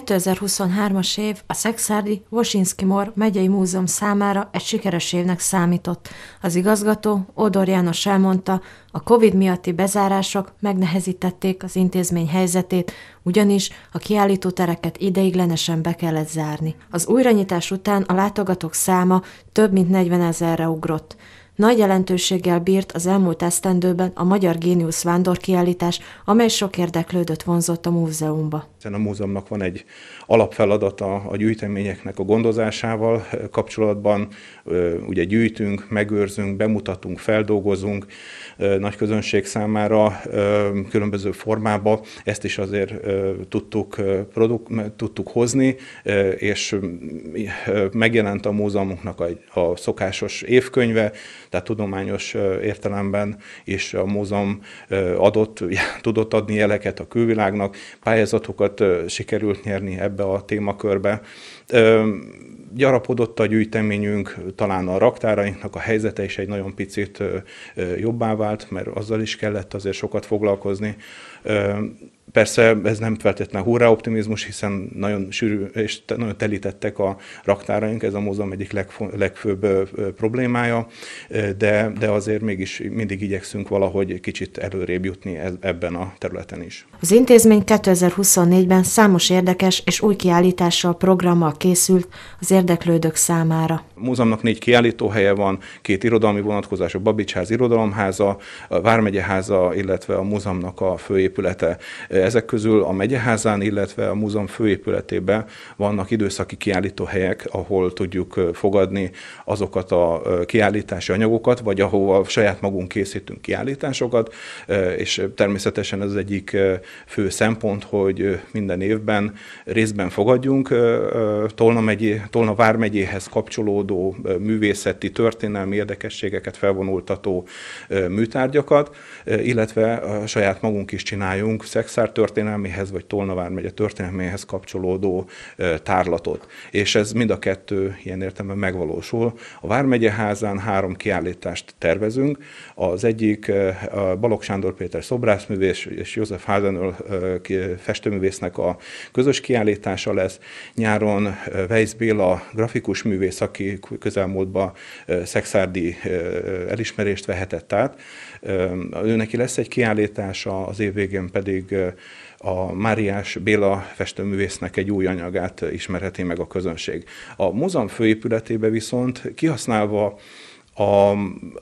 2023-as év a szexárdi Vosinski-Mor megyei múzeum számára egy sikeres évnek számított. Az igazgató Odor János elmondta, a COVID miatti bezárások megnehezítették az intézmény helyzetét, ugyanis a kiállító tereket ideiglenesen be kellett zárni. Az újranyitás után a látogatók száma több mint 40 ezerre ugrott. Nagy jelentőséggel bírt az elmúlt esztendőben a Magyar Géniusz kiállítás, amely sok érdeklődött vonzott a múzeumba. A múzeumnak van egy alapfeladata a gyűjteményeknek a gondozásával kapcsolatban. Ugye gyűjtünk, megőrzünk, bemutatunk, feldolgozunk nagy közönség számára különböző formába. Ezt is azért tudtuk, produk- tudtuk hozni, és megjelent a múzeumunknak a, a szokásos évkönyve, tehát tudományos értelemben és a múzeum adott, tudott adni jeleket a külvilágnak, pályázatokat sikerült nyerni ebbe a témakörbe. Gyarapodott a gyűjteményünk, talán a raktárainknak a helyzete is egy nagyon picit jobbá vált, mert azzal is kellett azért sokat foglalkozni. Persze ez nem feltétlenül hurrá optimizmus, hiszen nagyon sűrű és nagyon telítettek a raktáraink, ez a mozom egyik legfő, legfőbb problémája, de, de azért mégis mindig igyekszünk valahogy kicsit előrébb jutni e-, ebben a területen is. Az intézmény 2024-ben számos érdekes és új kiállítással programmal készült az érdeklődők számára múzeumnak négy kiállítóhelye van, két irodalmi vonatkozás, a Babicsház irodalomháza, a Vármegyeháza, illetve a múzeumnak a főépülete. Ezek közül a megyeházán, illetve a múzeum főépületében vannak időszaki kiállítóhelyek, ahol tudjuk fogadni azokat a kiállítási anyagokat, vagy ahova saját magunk készítünk kiállításokat, és természetesen ez egyik fő szempont, hogy minden évben részben fogadjunk Tolna, megyé, Tolna vármegyéhez kapcsolódó kiadó művészeti, történelmi érdekességeket felvonultató műtárgyakat, illetve a saját magunk is csináljunk szexár történelméhez, vagy Tolnavár megye történelméhez kapcsolódó tárlatot. És ez mind a kettő ilyen értelemben megvalósul. A Vármegye házán három kiállítást tervezünk. Az egyik a Balogh Sándor Péter szobrászművész és József Házenöl festőművésznek a közös kiállítása lesz. Nyáron Weiss Béla grafikus művész, aki mondjuk közelmúltban szexárdi elismerést vehetett át. Őneki lesz egy kiállítása, az év végén pedig a Máriás Béla festőművésznek egy új anyagát ismerheti meg a közönség. A múzeum főépületébe viszont kihasználva a,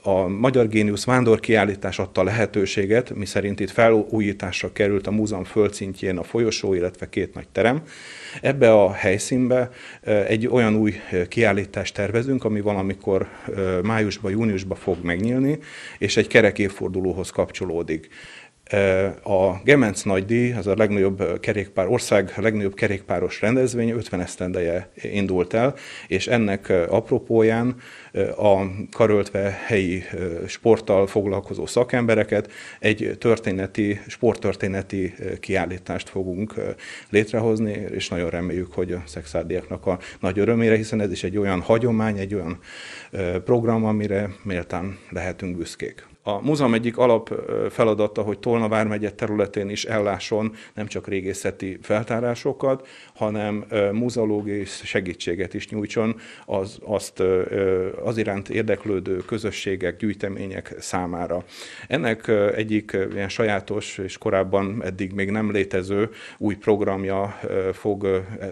a Magyar Géniusz kiállítás adta lehetőséget, miszerint itt felújításra került a múzeum földszintjén a folyosó, illetve két nagy terem. Ebbe a helyszínbe egy olyan új kiállítást tervezünk, ami valamikor májusban, júniusban fog megnyílni, és egy kerek évfordulóhoz kapcsolódik. A Gemenc Nagydi, az a legnagyobb kerékpár, ország legnagyobb kerékpáros rendezvény, 50 esztendeje indult el, és ennek apropóján a karöltve helyi sporttal foglalkozó szakembereket egy történeti, sporttörténeti kiállítást fogunk létrehozni, és nagyon reméljük, hogy a szexárdiáknak a nagy örömére, hiszen ez is egy olyan hagyomány, egy olyan program, amire méltán lehetünk büszkék. A múzeum egyik alap feladata, hogy Tolna vármegye területén is ellásson nem csak régészeti feltárásokat, hanem múzeológiai segítséget is nyújtson az, azt, az iránt érdeklődő közösségek, gyűjtemények számára. Ennek egyik ilyen sajátos és korábban eddig még nem létező új programja fog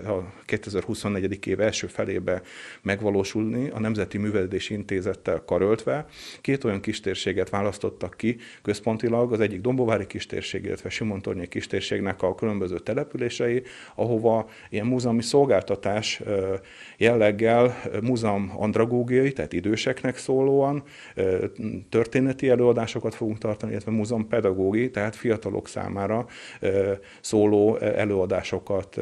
a 2024. év első felébe megvalósulni a Nemzeti Művelődési Intézettel karöltve. Két olyan kistérséget választottak ki központilag az egyik Dombovári kistérség, illetve Simontornyi kistérségnek a különböző települései, ahova ilyen múzeumi szolgáltatás jelleggel múzeum andragógiai, tehát időseknek szólóan történeti előadásokat fogunk tartani, illetve múzeum pedagógiai, tehát fiatalok számára szóló előadásokat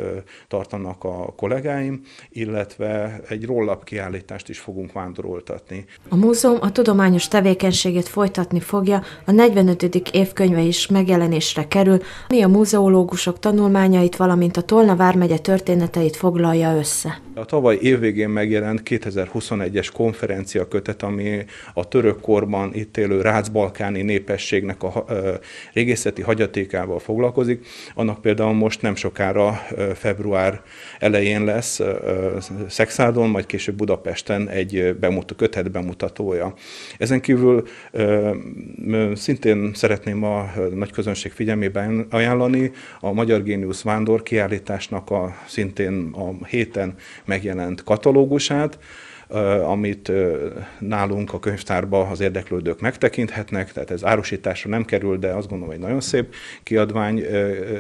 tartanak a kollégáim, illetve egy rollap kiállítást is fogunk vándoroltatni. A múzeum a tudományos tevékenységét folytat folytatni fogja, a 45. évkönyve is megjelenésre kerül, ami a múzeológusok tanulmányait, valamint a Tolna vármegye történeteit foglalja össze. A tavaly évvégén megjelent 2021-es konferencia kötet, ami a török korban itt élő rácbalkáni népességnek a régészeti hagyatékával foglalkozik. Annak például most nem sokára február elején lesz Szexádon, majd később Budapesten egy bemutató, kötet bemutatója. Ezen kívül szintén szeretném a nagy közönség figyelmében ajánlani a Magyar Géniusz Vándor kiállításnak a szintén a héten megjelent katalógusát, amit nálunk a könyvtárban az érdeklődők megtekinthetnek, tehát ez árusításra nem kerül, de azt gondolom, hogy nagyon szép kiadvány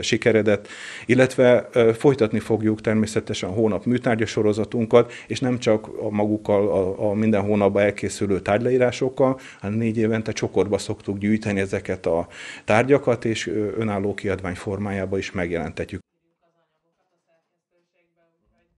sikeredett, illetve folytatni fogjuk természetesen a hónap műtárgya sorozatunkat, és nem csak a magukkal a, a minden hónapban elkészülő tárgyleírásokkal, hanem négy évente csokorba szoktuk gyűjteni ezeket a tárgyakat, és önálló kiadvány formájába is megjelentetjük.